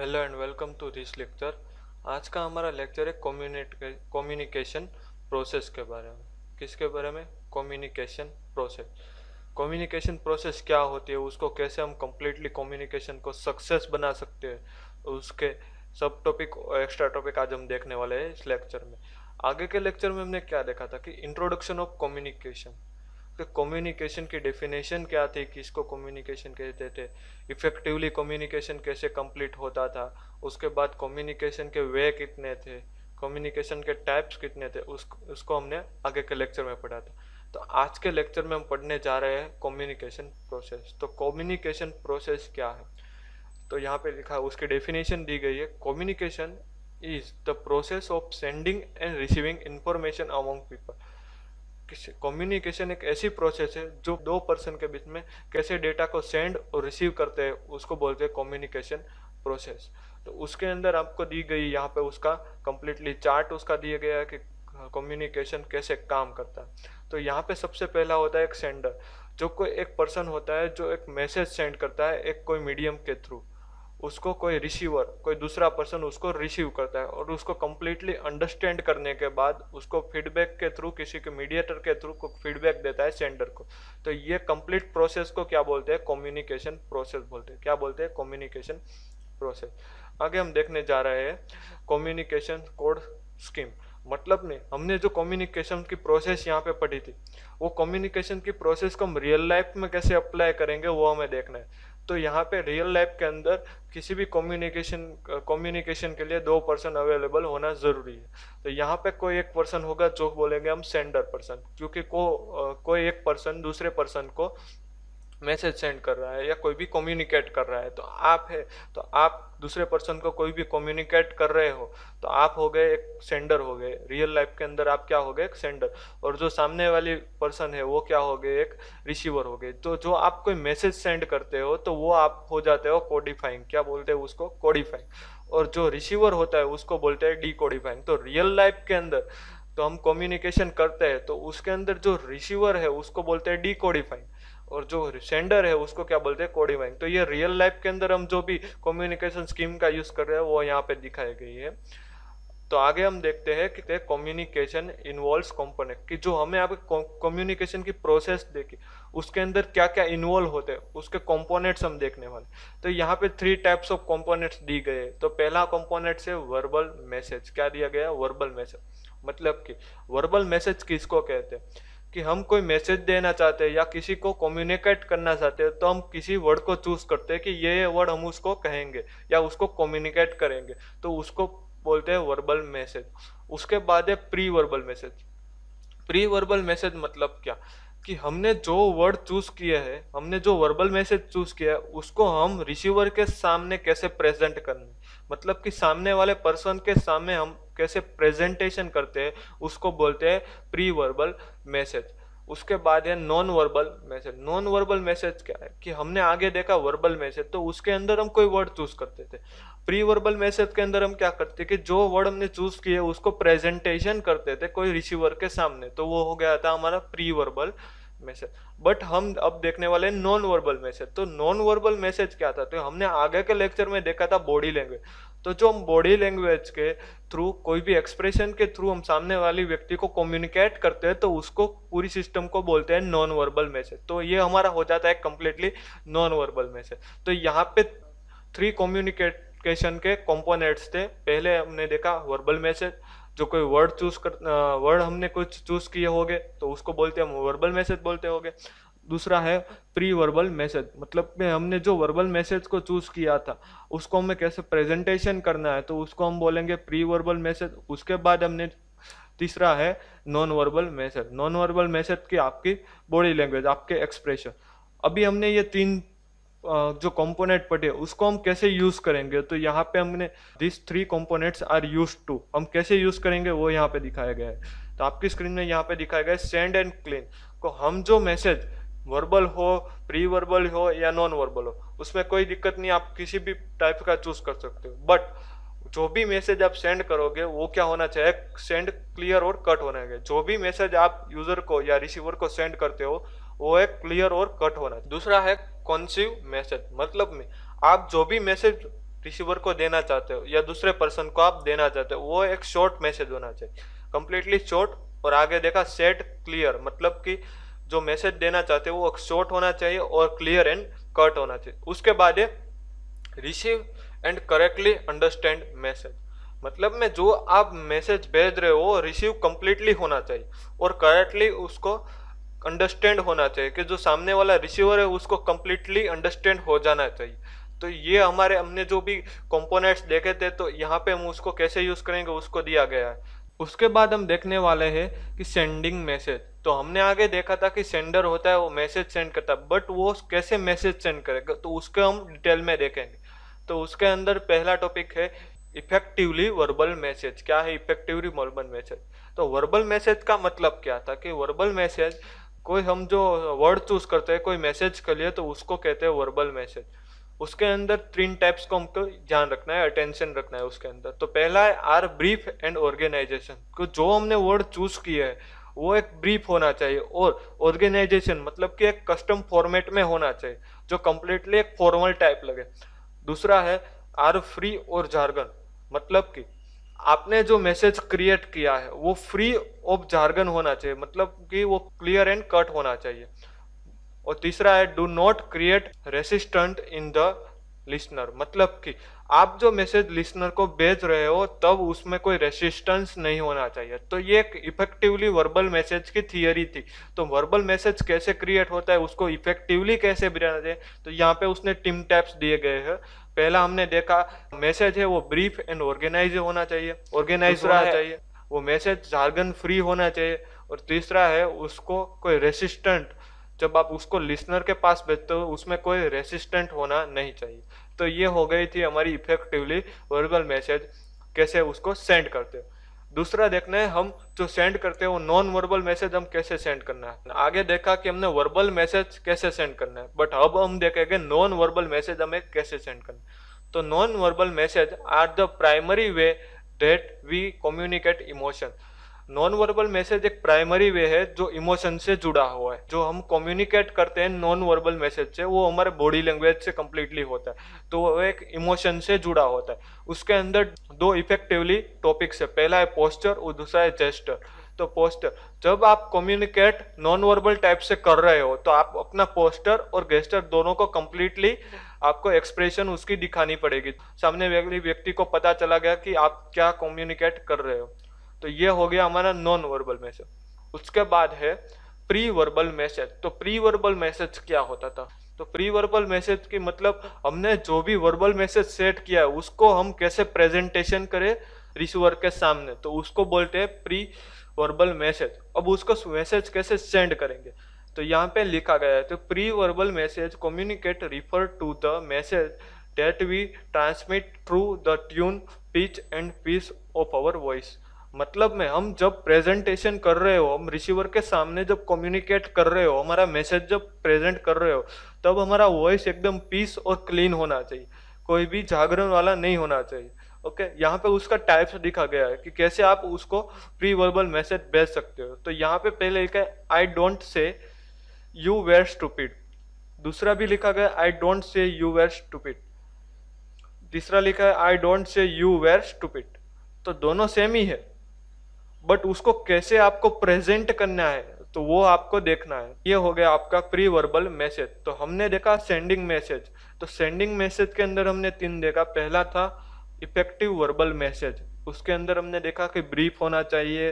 hello and welcome to this lecture आज का हमारा लेक्चर है कम्युनिकेशन प्रोसेस के बारे में किसके बारे में कम्युनिकेशन प्रोसेस कम्युनिकेशन प्रोसेस क्या होती है उसको कैसे हम कम्प्लीटली कम्युनिकेशन को सक्सेस बना सकते हैं उसके सब टॉपिक और एक्स्ट्रा टॉपिक आज हम देखने वाले हैं इस लेक्चर में आगे के लेक्चर में हमने क्या देखा था कि इंट्रोडक्शन ऑफ कम्युनिकेशन कि कम्युनिकेशन की डेफिनेशन क्या थी किसको कम्युनिकेशन कहते थे इफेक्टिवली कम्युनिकेशन कैसे कंप्लीट होता था उसके बाद कम्युनिकेशन के वे कितने थे कम्युनिकेशन के टाइप्स कितने थे उस उसको हमने आगे के लेक्चर में पढ़ा था तो आज के लेक्चर में हम पढ़ने जा रहे हैं कम्युनिकेशन प्रोसेस तो कम्युनिकेशन प्रोसेस क्या है तो यहाँ पे लिखा उसकी डेफिनेशन दी गई है communication is the process of sending and receiving information among people communication एक ऐसी प्रोसेस है जो दो पर्सन के बीच में कैसे डेटा को सेंड और रिसीव करते हैं उसको बोलते हैं कम्युनिकेशन प्रोसेस तो उसके अंदर आपको दी गई यहाँ पे उसका कम्प्लीटली चार्ट उसका दिया गया है कि कम्युनिकेशन कैसे काम करता है तो यहाँ पे सबसे पहला होता है एक सेंडर जो कोई एक पर्सन होता है जो एक मैसेज सेंड करता है एक कोई मीडियम के थ्रू उसको कोई रिसीवर कोई दूसरा पर्सन उसको रिसीव करता है और उसको कम्प्लीटली अंडरस्टैंड करने के बाद उसको फीडबैक के थ्रू किसी के मीडिएटर के थ्रू को फीडबैक देता है सेंडर को तो ये कम्प्लीट प्रोसेस को क्या बोलते हैं कम्युनिकेशन प्रोसेस बोलते हैं क्या बोलते हैं कम्युनिकेशन प्रोसेस आगे हम देखने जा रहे हैं कम्युनिकेशन कोड स्कीम मतलब में हमने जो कम्युनिकेशन की प्रोसेस यहाँ पे पढ़ी थी वो कम्युनिकेशन की प्रोसेस को हम रियल लाइफ में कैसे अप्लाई करेंगे वो हमें देखना है तो यहाँ पे रियल लाइफ के अंदर किसी भी कम्युनिकेशन कम्युनिकेशन के लिए दो पर्सन अवेलेबल होना ज़रूरी है तो यहाँ पे कोई एक पर्सन होगा जो बोलेंगे हम सेंडर पर्सन क्योंकि को कोई एक पर्सन दूसरे पर्सन को मैसेज सेंड कर रहा है या कोई भी कम्युनिकेट कर रहा है तो आप है तो आप दूसरे पर्सन को कोई भी कम्युनिकेट कर रहे हो तो आप हो गए एक सेंडर हो गए रियल लाइफ के अंदर आप क्या हो गए एक सेंडर और जो सामने वाली पर्सन है वो क्या हो गए एक रिसीवर हो गए तो जो आप कोई मैसेज सेंड करते हो तो वो आप हो जाते हो कोडिफाइंग क्या बोलते हो उसको कोडिफाइंग और जो रिसीवर होता है उसको बोलते हैं डी कोडिफाइंग तो रियल लाइफ के अंदर तो हम कम्युनिकेशन करते हैं तो उसके अंदर जो रिसीवर है उसको बोलते हैं डी कोडिफाइंग और जो सेंडर है उसको क्या बोलते हैं कोडिंग तो ये रियल लाइफ के अंदर हम जो भी कम्युनिकेशन स्कीम का यूज़ कर रहे हैं वो यहाँ पे दिखाई गई है तो आगे हम देखते हैं कि कम्युनिकेशन इन्वॉल्व कॉम्पोनेंट कि जो हमें आप कम्युनिकेशन की प्रोसेस देखी उसके अंदर क्या क्या इन्वॉल्व होते हैं उसके कॉम्पोनेंट्स हम देखने वाले तो यहाँ पे थ्री टाइप्स ऑफ कॉम्पोनेंट्स दी गए तो पहला कॉम्पोनेंट है वर्बल मैसेज क्या दिया गया वर्बल मैसेज मतलब कि वर्बल मैसेज किसको कहते हैं कि हम कोई मैसेज देना चाहते हैं या किसी को कम्युनिकेट करना चाहते हैं तो हम किसी वर्ड को चूज करते हैं कि ये वर्ड हम उसको कहेंगे या उसको कम्युनिकेट करेंगे तो उसको बोलते हैं वर्बल मैसेज उसके बाद है pre verbal message pre verbal message मतलब क्या कि हमने जो वर्ड चूज किया है हमने जो वर्बल मैसेज चूज किया है उसको हम रिसीवर के सामने कैसे प्रेजेंट करने मतलब कि सामने वाले पर्सन के सामने हम कैसे प्रेजेंटेशन करते हैं उसको बोलते हैं प्री वर्बल मैसेज उसके बाद है non verbal message non verbal message क्या है कि हमने आगे देखा वर्बल मैसेज तो उसके अंदर हम कोई वर्ड चूज करते थे प्री वर्बल मैसेज के अंदर हम क्या करते कि जो वर्ड हमने चूज किए उसको प्रेजेंटेशन करते थे कोई रिसीवर के सामने तो वो हो गया था हमारा प्री वर्बल मैसेज बट हम अब देखने वाले हैं नॉन वर्बल मैसेज तो नॉन वर्बल मैसेज क्या था तो हमने आगे के लेक्चर में देखा था बॉडी लैंग्वेज तो जो हम बॉडी लैंग्वेज के थ्रू कोई भी एक्सप्रेशन के थ्रू हम सामने वाली व्यक्ति को कम्युनिकेट करते हैं तो उसको पूरी सिस्टम को बोलते हैं नॉन वर्बल मैसेज तो ये हमारा हो जाता है कम्प्लीटली नॉन वर्बल मैसेज तो यहाँ पे थ्री कम्युनिकेट के कंपोनेंट्स थे पहले हमने देखा वर्बल मैसेज जो कोई वर्ड चूज कर वर्ड हमने कुछ चूज किए होंगे तो उसको बोलते हम वर्बल मैसेज बोलते होंगे दूसरा है प्री वर्बल मैसेज मतलब में हमने जो वर्बल मैसेज को चूज़ किया था उसको हमें कैसे प्रेजेंटेशन करना है तो उसको हम बोलेंगे प्री वर्बल मैसेज उसके बाद हमने तीसरा है non verbal message non verbal message की आपकी बॉडी लैंग्वेज आपके एक्सप्रेशन अभी हमने ये तीन जो कंपोनेंट पड़े उसको हम कैसे यूज करेंगे तो यहाँ पे हमने this three components are use to हम कैसे यूज करेंगे वो यहाँ पे दिखाया गया है तो आपकी स्क्रीन में यहाँ पे दिखाया गया है सेंड एंड क्लीन को हम जो मैसेज वर्बल हो प्री वर्बल हो या नॉन वर्बल हो उसमें कोई दिक्कत नहीं आप किसी भी टाइप का चूज कर सकते हो बट जो भी मैसेज आप सेंड करोगे वो क्या होना चाहिए सेंड क्लियर और कट होना चाहिए जो भी मैसेज आप यूजर को या रिसीवर को सेंड करते हो वो एक क्लियर और कट होना चाहिए दूसरा है कॉन्सीव मैसेज मतलब में आप जो भी मैसेज रिसीवर को देना चाहते हो या दूसरे पर्सन को आप देना चाहते हो वो एक शॉर्ट मैसेज होना चाहिए कंप्लीटली शॉर्ट और आगे देखा सेट क्लियर मतलब कि जो मैसेज देना चाहते हो वो शॉर्ट होना चाहिए और क्लियर एंड कट होना चाहिए उसके बाद है receive and correctly understand message मतलब में जो आप मैसेज भेज रहे हो रिसीव कम्प्लीटली होना चाहिए और करेक्टली उसको अंडरस्टैंड होना चाहिए कि जो सामने वाला रिसीवर है उसको कम्प्लीटली अंडरस्टैंड हो जाना चाहिए तो ये हमारे हमने जो भी कंपोनेंट्स देखे थे तो यहाँ पे हम उसको कैसे यूज़ करेंगे उसको दिया गया है उसके बाद हम देखने वाले हैं कि सेंडिंग मैसेज तो हमने आगे देखा था कि सेंडर होता है वो मैसेज सेंड करता है बट वो कैसे मैसेज सेंड करेगा तो उसके हम डिटेल में देखेंगे तो उसके अंदर पहला टॉपिक है इफेक्टिवली वर्बल मैसेज क्या है इफेक्टिवली वर्बल मैसेज तो वर्बल मैसेज का मतलब क्या था कि वर्बल मैसेज कोई हम जो वर्ड चूज करते हैं कोई मैसेज के लिए तो उसको कहते हैं वर्बल मैसेज उसके अंदर तीन टाइप्स को हमको ध्यान रखना है अटेंशन रखना है उसके अंदर तो पहला है आर ब्रीफ एंड ऑर्गेनाइजेशन को जो हमने वर्ड चूज किया है वो एक ब्रीफ होना चाहिए और ऑर्गेनाइजेशन मतलब कि एक कस्टम फॉर्मेट में होना चाहिए जो कम्प्लीटली एक फॉर्मल टाइप लगे दूसरा है आर फ्री और जार्गन मतलब कि आपने जो मैसेज क्रिएट किया है वो फ्री ऑफ जार्गन होना चाहिए मतलब कि वो क्लियर एंड कट होना चाहिए और तीसरा है do not create resistant in the listener मतलब कि आप जो मैसेज लिसनर को भेज रहे हो तब उसमें कोई रेसिस्टेंस नहीं होना चाहिए तो ये एक इफेक्टिवली वर्बल मैसेज की थियोरी थी तो वर्बल मैसेज कैसे क्रिएट होता है उसको इफेक्टिवली कैसे बिजाना चाहिए तो यहाँ पे उसने टिम टैप्स दिए गए हैं पहला हमने देखा मैसेज है वो ब्रीफ एंड ऑर्गेनाइज होना चाहिए ऑर्गेनाइज होना चाहिए वो मैसेज जार्गन फ्री होना चाहिए और तीसरा है उसको कोई रेसिस्टेंट जब आप उसको लिसनर के पास भेजते हो उसमें कोई रेसिस्टेंट होना नहीं चाहिए तो ये हो गई थी हमारी इफेक्टिवली वर्बल मैसेज कैसे उसको सेंड करते हो दूसरा देखना है हम जो सेंड करते हैं वो नॉन वर्बल मैसेज हम कैसे सेंड करना है आगे देखा कि हमने वर्बल मैसेज कैसे सेंड करना है बट अब हम देखेंगे नॉन वर्बल मैसेज हमें कैसे सेंड करना है तो non verbal message are the primary way that we communicate emotion non verbal message एक प्राइमरी वे है जो इमोशन से जुड़ा हुआ है जो हम कम्युनिकेट करते हैं नॉन वर्बल मैसेज से वो हमारे बॉडी लैंग्वेज से कम्प्लीटली होता है तो वो एक इमोशन से जुड़ा होता है उसके अंदर दो इफेक्टिवली टॉपिक्स है पहला है पोस्टर और दूसरा है जेस्टर तो पोस्टर जब आप कम्युनिकेट नॉन वर्बल टाइप से कर रहे हो तो आप अपना पोस्टर और गेस्टर दोनों को कम्प्लीटली आपको एक्सप्रेशन उसकी दिखानी पड़ेगी सामने व्यक्ति को पता चला गया कि आप क्या कम्युनिकेट कर रहे हो तो ये हो गया हमारा नॉन वर्बल मैसेज उसके बाद है प्री वर्बल मैसेज तो प्री वर्बल मैसेज क्या होता था तो प्री वर्बल मैसेज की मतलब हमने जो भी वर्बल मैसेज सेट किया है उसको हम कैसे प्रेजेंटेशन करें रिसीवर के सामने तो उसको बोलते हैं प्री वर्बल मैसेज अब उसको मैसेज कैसे सेंड करेंगे तो यहाँ पे लिखा गया है तो pre verbal message communicate refer to the message that we transmit through the tune pitch and pace of our voice मतलब में हम जब प्रेजेंटेशन कर रहे हो हम रिसीवर के सामने जब कम्युनिकेट कर रहे हो हमारा मैसेज जब प्रेजेंट कर रहे हो तब हमारा वॉइस एकदम पीस और क्लीन होना चाहिए कोई भी जागरण वाला नहीं होना चाहिए ओके okay, यहाँ पे उसका टाइप्स दिखा गया है कि कैसे आप उसको प्री वर्बल मैसेज भेज सकते हो तो यहाँ पे पहले लिखा है I don't say you were stupid दूसरा भी लिखा गया I don't say you were stupid तीसरा लिखा है I don't say you were stupid तो दोनों सेम ही है बट उसको कैसे आपको प्रेजेंट करना है तो वो आपको देखना है ये हो गया आपका प्री वर्बल मैसेज तो हमने देखा सेंडिंग मैसेज तो सेंडिंग मैसेज के अंदर हमने तीन देखा पहला था इफेक्टिव वर्बल मैसेज उसके अंदर हमने देखा कि ब्रीफ होना चाहिए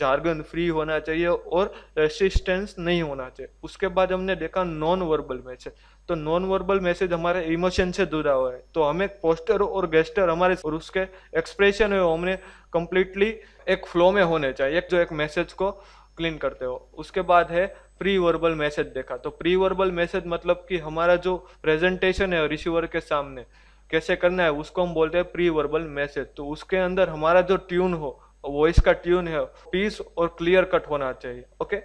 जार्गन फ्री होना चाहिए और रेसिस्टेंस नहीं होना चाहिए उसके बाद हमने देखा नॉन वर्बल मैसेज तो नॉन वर्बल मैसेज हमारे इमोशन से जुड़ा हुआ है तो हमें पोस्टर और गेस्टर हमारे और उसके एक्सप्रेशन है हमने कम्प्लीटली एक फ्लो में होने चाहिए एक जो एक मैसेज को क्लीन करते हो उसके बाद है प्री वर्बल मैसेज देखा तो प्री वर्बल मैसेज मतलब कि हमारा जो प्रेजेंटेशन है रिसीवर के सामने कैसे करना है उसको हम बोलते हैं प्री वर्बल मैसेज तो उसके अंदर हमारा जो ट्यून हो वॉइस का ट्यून है पीस और क्लियर कट होना चाहिए ओके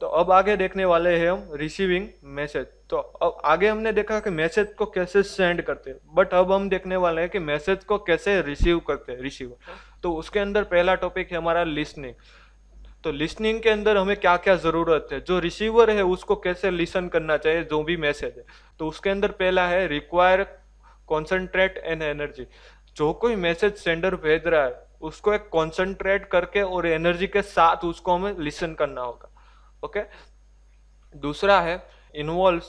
तो अब आगे देखने वाले हैं हम रिसीविंग मैसेज तो अब आगे हमने देखा कि मैसेज को कैसे सेंड करते हैं बट अब हम देखने वाले हैं कि मैसेज को कैसे रिसीव करते हैं रिसीवर तो उसके अंदर पहला टॉपिक है हमारा लिसनिंग तो लिसनिंग के अंदर हमें क्या क्या ज़रूरत है जो रिसीवर है उसको कैसे लिसन करना चाहिए जो भी मैसेज है तो उसके अंदर पहला है रिक्वायर कॉन्सेंट्रेट एंड एनर्जी जो कोई मैसेज सेंडर भेज रहा है उसको एक कॉन्सेंट्रेट करके और एनर्जी के साथ उसको हमें लिसन करना होगा ओके दूसरा है involve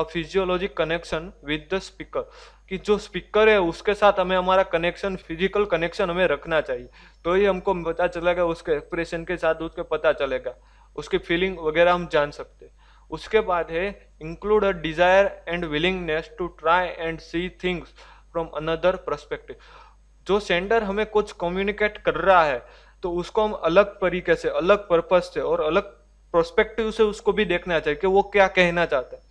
a physiologic connection with the speaker कि जो स्पीकर है उसके साथ हमें हमारा कनेक्शन फिजिकल कनेक्शन हमें रखना चाहिए तो ही हमको पता चलेगा उसके एक्सप्रेशन के साथ उसके पता चलेगा उसकी फीलिंग वगैरह हम जान सकते उसके बाद है include a desire and willingness to try and see things from another perspective जो सेंडर हमें कुछ कम्युनिकेट कर रहा है तो उसको हम अलग तरीके से अलग पर्पज से और अलग प्रोस्पेक्टिव से उसको भी देखना चाहिए कि वो क्या कहना चाहते हैं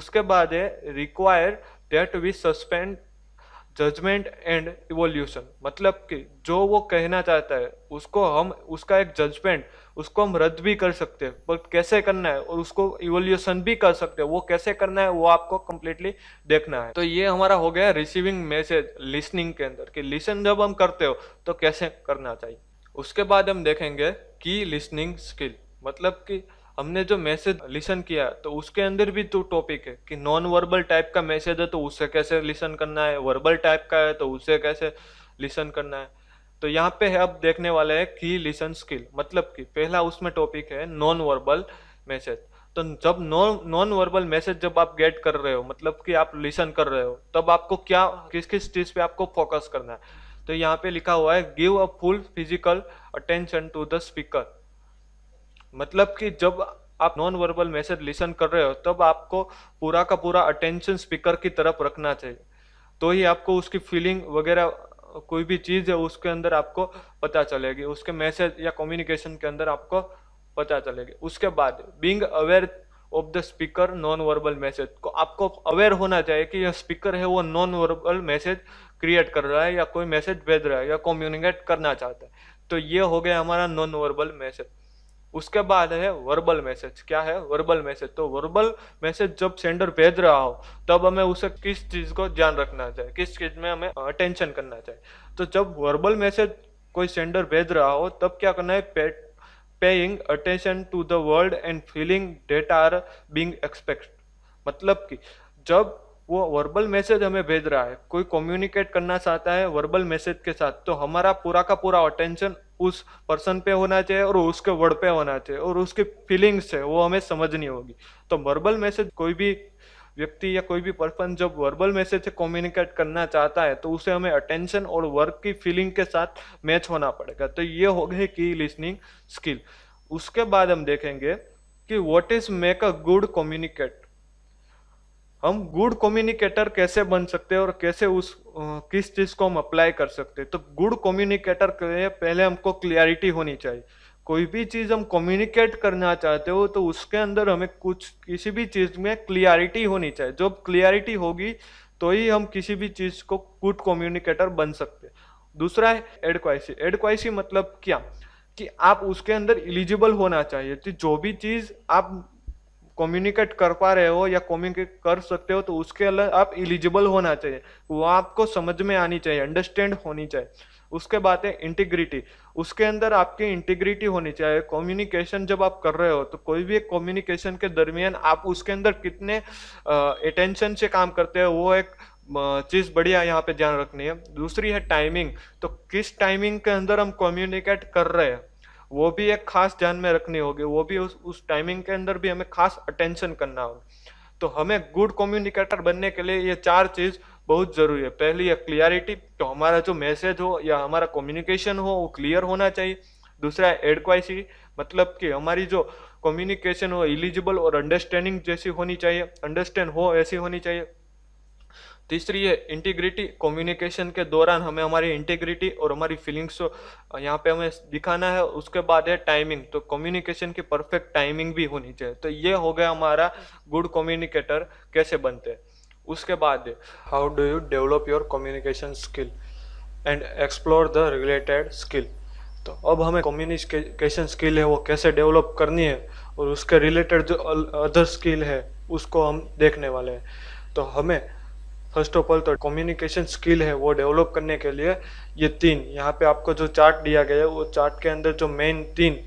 उसके बाद है require that we suspend judgement and evolution मतलब कि जो वो कहना चाहता है उसको हम उसका एक जजमेंट उसको हम रद्द भी कर सकते हैं पर कैसे करना है और उसको इवोल्यूशन भी कर सकते हैं वो कैसे करना है वो आपको कम्प्लीटली देखना है तो ये हमारा हो गया रिसीविंग मैसेज लिसनिंग के अंदर कि लिसन जब हम करते हो तो कैसे करना चाहिए उसके बाद हम देखेंगे की लिसनिंग स्किल मतलब कि हमने जो मैसेज लिसन किया तो उसके अंदर भी तो टॉपिक है कि नॉन वर्बल टाइप का मैसेज है तो उससे कैसे लिसन करना है वर्बल टाइप का है तो उससे कैसे लिसन करना है तो यहाँ पे है अब देखने वाले हैं की लिसन स्किल मतलब कि पहला उसमें टॉपिक है नॉन वर्बल मैसेज तो जब नॉन वर्बल मैसेज जब आप गेट कर रहे हो मतलब कि आप लिसन कर रहे हो तब आपको क्या किस किस चीज़ पे आपको फोकस करना है तो यहाँ पे लिखा हुआ है give a full physical attention to the speaker मतलब कि जब आप नॉन वर्बल मैसेज लिसन कर रहे हो तब आपको पूरा का पूरा अटेंशन स्पीकर की तरफ रखना चाहिए तो ही आपको उसकी फीलिंग वगैरह कोई भी चीज़ है उसके अंदर आपको पता चलेगी उसके मैसेज या कम्युनिकेशन के अंदर आपको पता चलेगी उसके बाद being aware of the speaker non verbal message को आपको अवेयर होना चाहिए कि यह स्पीकर है वो नॉन वर्बल मैसेज क्रिएट कर रहा है या कोई मैसेज भेज रहा है या कम्युनिकेट करना चाहता है तो ये हो गया हमारा नॉन वर्बल मैसेज उसके बाद है वर्बल मैसेज क्या है वर्बल मैसेज तो वर्बल मैसेज जब सेंडर भेज रहा हो तब हमें उसे किस चीज़ को ध्यान रखना चाहिए किस चीज़ में हमें अटेंशन करना चाहिए तो जब वर्बल मैसेज कोई सेंडर भेज रहा हो तब क्या करना है pay, paying attention to the world and feeling that are being expect मतलब कि जब वो वर्बल मैसेज हमें भेज रहा है कोई कम्युनिकेट करना चाहता है वर्बल मैसेज के साथ तो हमारा पूरा का पूरा अटेंशन उस पर्सन पे होना चाहिए और उसके वर्ड पे होना चाहिए और उसकी फीलिंग्स है वो हमें समझनी होगी तो वर्बल मैसेज कोई भी व्यक्ति या कोई भी पर्सन जब वर्बल मैसेज से कम्युनिकेट करना चाहता है तो उसे हमें अटेंशन और वर्क की फीलिंग के साथ मैच होना पड़ेगा तो ये हो गए की लिसनिंग स्किल उसके बाद हम देखेंगे कि what is make a good communicate हम गुड कम्युनिकेटर कैसे बन सकते हैं और कैसे उस किस चीज़ को हम अप्लाई कर सकते हैं तो गुड कम्युनिकेटर के लिए पहले हमको क्लियरिटी होनी चाहिए कोई भी चीज़ हम कम्युनिकेट करना चाहते हो तो उसके अंदर हमें कुछ किसी भी चीज़ में क्लियरिटी होनी चाहिए जब क्लियरिटी होगी तो ही हम किसी भी चीज़ को गुड कम्युनिकेटर बन सकते दूसरा है एडक्वाइसी एडक्वाइसी मतलब क्या कि आप उसके अंदर एलिजिबल होना चाहिए तो जो भी चीज़ आप कम्युनिकेट कर पा रहे हो या कम्युनिकेट कर सकते हो तो उसके अलग आप एलिजिबल होना चाहिए वो आपको समझ में आनी चाहिए अंडरस्टैंड होनी चाहिए उसके बाद है इंटीग्रिटी उसके अंदर आपकी इंटीग्रिटी होनी चाहिए कम्युनिकेशन जब आप कर रहे हो तो कोई भी एक कम्युनिकेशन के दरमियान आप उसके अंदर कितने अटेंशन से काम करते हो वो एक चीज़ बढ़िया यहाँ पे ध्यान रखनी है दूसरी है टाइमिंग तो किस टाइमिंग के अंदर हम कम्युनिकेट कर रहे हैं वो भी एक खास ध्यान में रखनी होगी वो भी उस उस टाइमिंग के अंदर भी हमें खास अटेंशन करना होगा तो हमें गुड कम्युनिकेटर बनने के लिए ये चार चीज़ बहुत ज़रूरी है पहली है क्लियरिटी तो हमारा जो मैसेज हो या हमारा कम्युनिकेशन हो वो क्लियर होना चाहिए दूसरा है एडक्वाइसी मतलब कि हमारी जो कम्युनिकेशन हो एलिजिबल और अंडरस्टैंडिंग जैसी होनी चाहिए अंडरस्टैंड हो ऐसी होनी चाहिए तीसरी है इंटीग्रिटी कम्युनिकेशन के दौरान हमें हमारी इंटीग्रिटी और हमारी फीलिंग्स यहाँ पे हमें दिखाना है उसके बाद है टाइमिंग तो कम्युनिकेशन की परफेक्ट टाइमिंग भी होनी चाहिए तो ये हो गया हमारा गुड कम्युनिकेटर कैसे बनते हैं उसके बाद how do you develop your communication skill and explore the related skill तो अब हमें कम्युनिकेशन स्किल है वो कैसे डेवलप करनी है और उसके रिलेटेड जो अदर स्किल है उसको हम देखने वाले हैं तो हमें फर्स्ट ऑफ ऑल तो कम्युनिकेशन स्किल है वो डेवलप करने के लिए ये तीन यहाँ पे आपको जो चार्ट दिया गया है वो चार्ट के अंदर जो मेन तीन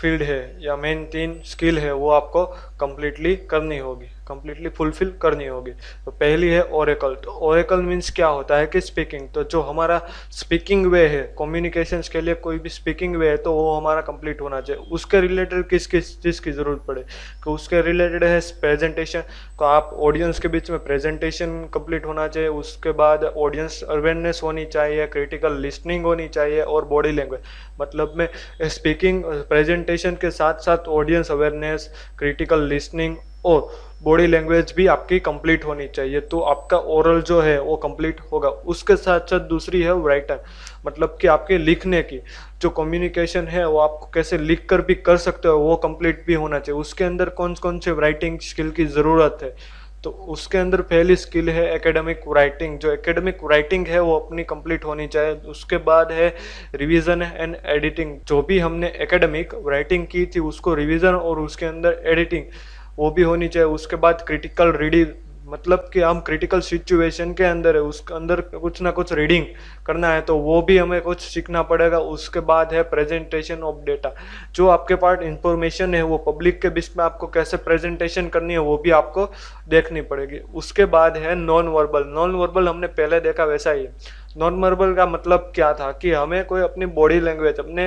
फील्ड है या मेन तीन स्किल है वो आपको कम्प्लीटली करनी होगी कम्प्लीटली फुलफिल करनी होगी तो पहली है ओरेकल तो ओरेकल मीन्स क्या होता है कि स्पीकिंग तो जो हमारा स्पीकिंग वे है कम्युनिकेशंस के लिए कोई भी स्पीकिंग वे है तो वो हमारा कंप्लीट होना चाहिए उसके रिलेटेड किस किस चीज़ की ज़रूरत पड़े कि उसके रिलेटेड है प्रेजेंटेशन तो आप ऑडियंस के बीच में प्रेजेंटेशन कंप्लीट होना चाहिए उसके बाद ऑडियंस अवेयरनेस होनी चाहिए क्रिटिकल लिस्निंग होनी चाहिए और बॉडी लैंग्वेज मतलब में स्पीकिंग प्रेजेंटेशन के साथ साथ ऑडियंस अवेयरनेस क्रिटिकल लिसनिंग और बॉडी लैंग्वेज भी आपकी कंप्लीट होनी चाहिए तो आपका ओरल जो है वो कंप्लीट होगा उसके साथ साथ दूसरी है राइटर मतलब कि आपके लिखने की जो कम्युनिकेशन है वो आपको कैसे लिख कर भी कर सकते हो वो कंप्लीट भी होना चाहिए उसके अंदर कौन कौन से राइटिंग स्किल की ज़रूरत है तो उसके अंदर पहली स्किल है एकेडमिक राइटिंग जो एकेडमिक राइटिंग है वो अपनी कंप्लीट होनी चाहिए उसके बाद है रिवीजन एंड एडिटिंग जो भी हमने एकेडमिक राइटिंग की थी उसको रिवीजन और उसके अंदर एडिटिंग वो भी होनी चाहिए उसके बाद क्रिटिकल रीडिंग मतलब कि हम क्रिटिकल सिचुएशन के अंदर है उसके अंदर कुछ ना कुछ रीडिंग करना है तो वो भी हमें कुछ सीखना पड़ेगा उसके बाद है प्रेजेंटेशन ऑफ डेटा जो आपके पास इंफॉर्मेशन है वो पब्लिक के बीच में आपको कैसे प्रेजेंटेशन करनी है वो भी आपको देखनी पड़ेगी उसके बाद है नॉन वर्बल नॉन वर्बल हमने पहले देखा वैसा ही है नॉन वर्बल का मतलब क्या था कि हमें कोई अपनी बॉडी लैंग्वेज अपने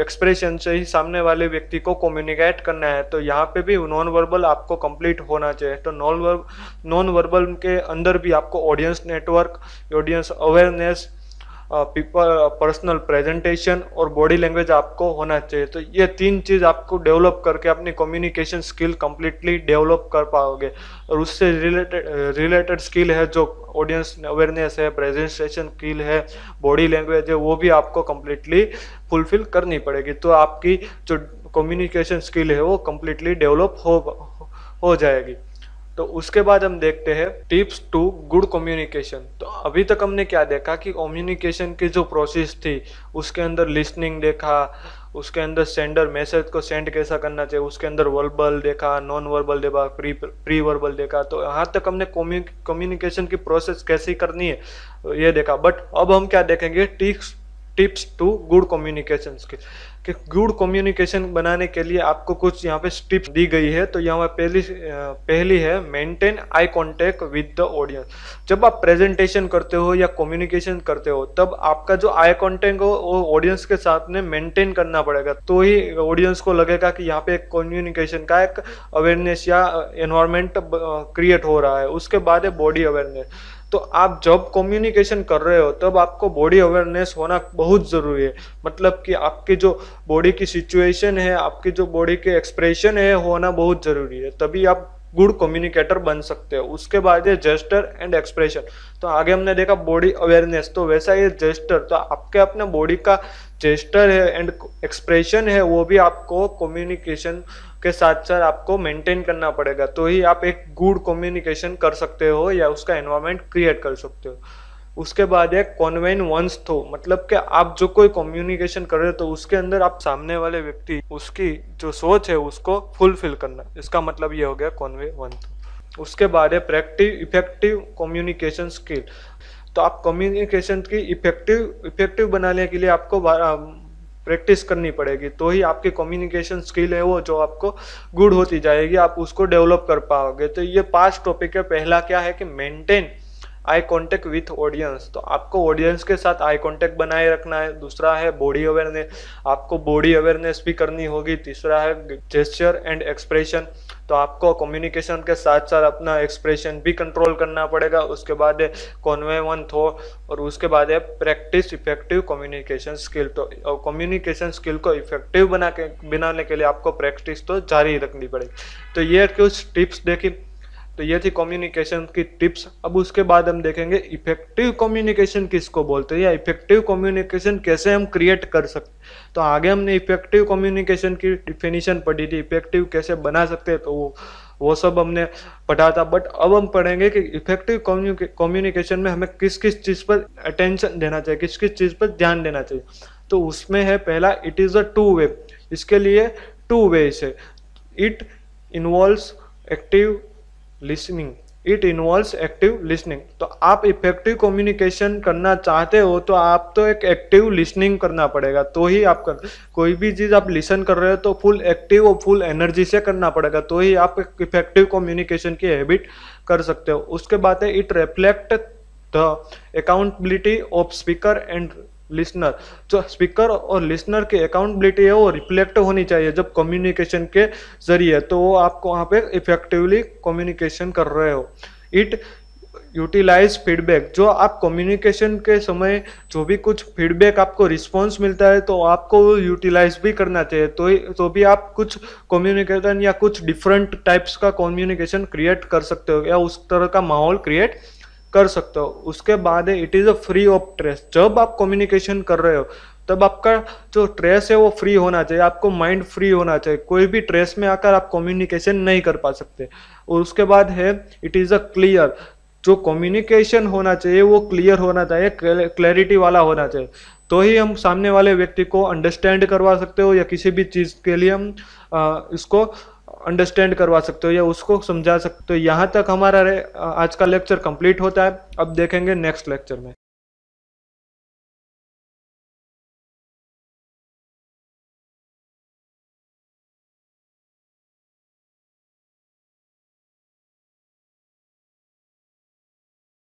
एक्सप्रेशन से ही सामने वाले व्यक्ति को कम्युनिकेट करना है तो यहाँ पे भी नॉन वर्बल आपको कंप्लीट होना चाहिए तो नॉन वर्ब नॉन वर्बल के अंदर भी आपको audience network audience awareness people personal presentation और बॉडी लैंग्वेज आपको होना चाहिए तो ये तीन चीज़ आपको डेवलप करके अपनी कम्युनिकेशन स्किल कम्प्लीटली डेवलप कर पाओगे और उससे रिलेटेड रिलेटेड स्किल है जो ऑडियंस अवेयरनेस है प्रेजेंटेशन स्किल है बॉडी लैंग्वेज है वो भी आपको कम्प्लीटली फुलफिल करनी पड़ेगी तो आपकी जो कम्युनिकेशन स्किल है वो कम्प्लीटली डेवलप हो हो जाएगी तो उसके बाद हम देखते हैं टिप्स टू गुड कम्युनिकेशन तो अभी तक हमने क्या देखा कि कम्युनिकेशन की जो प्रोसेस थी उसके अंदर लिसनिंग देखा उसके अंदर सेंडर मैसेज को सेंड कैसा करना चाहिए उसके अंदर वर्बल देखा नॉन वर्बल देखा प्री प्री वर्बल देखा तो यहाँ तक हमने कम्युनिकेशन की प्रोसेस कैसी करनी है ये देखा बट अब हम क्या देखेंगे tips tips to good communication skill कि गुड कम्युनिकेशन बनाने के लिए आपको कुछ यहाँ पे टिप्स दी गई है तो यहाँ पहली पहली है maintain eye contact with the audience जब आप प्रेजेंटेशन करते हो या कम्युनिकेशन करते हो तब आपका जो आई कांटेक्ट हो वो ऑडियंस के साथ में मेंटेन करना पड़ेगा तो ही ऑडियंस को लगेगा कि यहाँ पे एक कम्युनिकेशन का एक अवेयरनेस या एनवायरमेंट क्रिएट हो रहा है उसके बाद है बॉडी अवेयरनेस तो आप जब कम्युनिकेशन कर रहे हो तब आपको बॉडी अवेयरनेस होना बहुत ज़रूरी है मतलब कि आपके जो बॉडी की सिचुएशन है आपके जो बॉडी के एक्सप्रेशन है होना बहुत ज़रूरी है तभी आप गुड कम्युनिकेटर बन सकते हो उसके बाद ये जेस्टर एंड एक्सप्रेशन तो आगे हमने देखा बॉडी अवेयरनेस तो वैसा ये जेस्टर तो आपके अपने बॉडी का जेस्टर है एंड एक्सप्रेशन है वो भी आपको कम्युनिकेशन के साथ साथ आपको मेंटेन करना पड़ेगा तो ही आप एक गुड कम्युनिकेशन कर सकते हो या उसका एनवायरमेंट क्रिएट कर सकते हो उसके बाद है कॉन्वेन वंस थो मतलब कि आप जो कोई कम्युनिकेशन कर रहे हो तो उसके अंदर आप सामने वाले व्यक्ति उसकी जो सोच है उसको फुलफिल करना इसका मतलब ये हो गया कॉन्वे वन थो उसके बाद है प्रैक्टिव इफेक्टिव कम्युनिकेशन स्किल तो आप कम्युनिकेशन की इफेक्टिव इफेक्टिव बनाने के लिए आपको प्रैक्टिस करनी पड़ेगी तो ही आपकी कम्युनिकेशन स्किल है वो जो आपको गुड होती जाएगी आप उसको डेवलप कर पाओगे तो ये पांच टॉपिक है पहला क्या है कि maintain eye contact with audience तो आपको ऑडियंस के साथ आई कॉन्टेक्ट बनाए रखना है दूसरा है बॉडी अवेयरनेस आपको बॉडी अवेयरनेस भी करनी होगी तीसरा है जेस्चर एंड एक्सप्रेशन तो आपको कम्युनिकेशन के साथ साथ अपना एक्सप्रेशन भी कंट्रोल करना पड़ेगा उसके बाद है वन थो और उसके बाद है प्रैक्टिस इफेक्टिव कम्युनिकेशन स्किल तो और कम्युनिकेशन स्किल को इफेक्टिव बना के बनाने के लिए आपको प्रैक्टिस तो जारी रखनी पड़ेगी तो ये कुछ टिप्स देखी तो ये थी कम्युनिकेशन की टिप्स अब उसके बाद हम देखेंगे इफेक्टिव कम्युनिकेशन किसको बोलते हैं या इफेक्टिव कम्युनिकेशन कैसे हम क्रिएट कर सकते तो आगे हमने इफेक्टिव कम्युनिकेशन की डिफिनीशन पढ़ी थी इफेक्टिव कैसे बना सकते हैं तो वो वो सब हमने पढ़ा था बट अब हम पढ़ेंगे कि इफेक्टिव कम्युनिकेशन में हमें किस किस चीज़ पर अटेंशन देना चाहिए किस किस चीज़ पर ध्यान देना चाहिए तो उसमें है पहला it is a two way इसके लिए टू वेज है it involves active listening it involve active listening तो आप इफेक्टिव कम्युनिकेशन करना चाहते हो तो आप तो एक एक्टिव लिसनिंग करना पड़ेगा तो ही आप कर कोई भी चीज़ आप लिसन कर रहे हो तो फुल एक्टिव और फुल एनर्जी से करना पड़ेगा तो ही आप एक इफेक्टिव कम्युनिकेशन की हैबिट कर सकते हो उसके बाद है it reflect the accountability of speaker and listener जो तो स्पीकर और लिसनर की अकाउंटबिलिटी है वो रिफ्लेक्ट होनी चाहिए जब कम्युनिकेशन के जरिए तो वो आपको वहाँ पे इफेक्टिवली कम्युनिकेशन कर रहे हो इट यूटिलाइज फीडबैक जो आप कम्युनिकेशन के समय जो भी कुछ फीडबैक आपको रिस्पॉन्स मिलता है तो आपको यूटिलाइज भी करना चाहिए तो तो भी आप कुछ कम्युनिकेशन या कुछ डिफरेंट टाइप्स का कम्युनिकेशन क्रिएट कर सकते हो या उस तरह का माहौल क्रिएट कर सकते हो उसके बाद है it is a free of stress जब आप कम्युनिकेशन कर रहे हो तब आपका जो ट्रेस है वो फ्री होना चाहिए आपको माइंड फ्री होना चाहिए कोई भी ट्रेस में आकर आप कम्युनिकेशन नहीं कर पा सकते और उसके बाद है इट इज़ अ क्लियर जो कम्युनिकेशन होना चाहिए वो क्लियर होना चाहिए क्लैरिटी वाला होना चाहिए तो ही हम सामने वाले व्यक्ति को अंडरस्टैंड करवा सकते हो या किसी भी चीज़ के लिए हम आ, इसको अंडरस्टैंड करवा सकते हो या उसको समझा सकते हो यहाँ तक हमारा आज का लेक्चर कंप्लीट होता है अब देखेंगे नेक्स्ट लेक्चर में